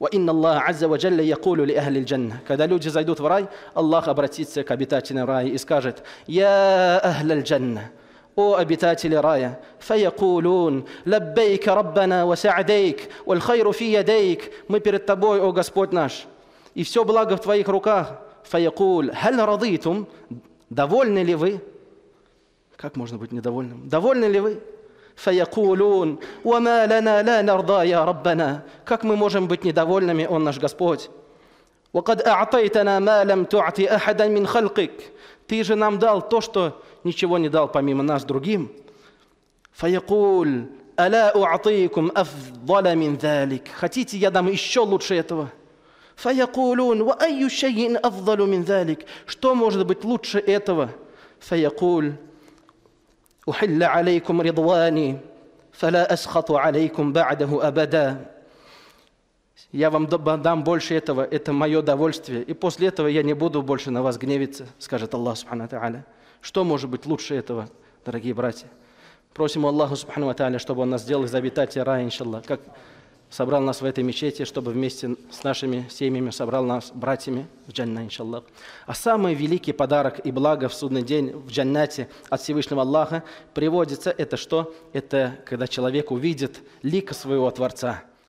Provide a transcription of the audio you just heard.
وإن الله عز وجل يقول لأهل الجنة Когда люди зайдут в рай, Аллах обратится к обитателям рая и скажет «Я أهل الجنة» О обитатели рая, фаякулун, лаббейка раббана ва са'дейк, валь хайру фи ядейк, мы перед тобой, о Господь наш, и все благо в твоих руках, фаякул, халь радитум, довольны ли вы? Как можно быть недовольным? Довольны ли вы? فَيَقُولُونَ وَمَا لَنَا لَا نَرْضَى يَا رَبَّنَا Как мы можем быть недовольными, Он наш Господь? وَقَدْ أَعْطَيْتَنَا مَا لَمْ تُعْتِ أَحَدًا مِنْ خَلْقِكَ Ты же нам дал то, что ничего не дал помимо нас другим. فَيَقُولُ أَلَا أُعْطِيكُمْ أَفْضَلَ мин ذَلِكَ Хотите, я дам еще лучше этого? فَيَقُولُونَ وَأَيُّ شَيْءٍ أَفْضَلُ مِنْ ذَلِكَ Что может быть лучше этого? فَيَقُولُ احل عليكم رضواني فلا اسخط عليكم بعده ابدا я вам дам больше этого, это мое довольствие, и после этого я не буду больше на вас гневиться, скажет Аллах Субхану Тааля. Что может быть лучше этого, дорогие братья? Просим Аллаха Субхану Тааля, чтобы Он нас сделал из обитателя рая, иншаллах собрал нас в этой мечети, чтобы вместе с нашими семьями собрал нас братьями в джанна, иншаллах. А самый великий подарок и благо в судный день в джаннате от Всевышнего Аллаха приводится, это что? Это когда человек увидит лика своего Творца –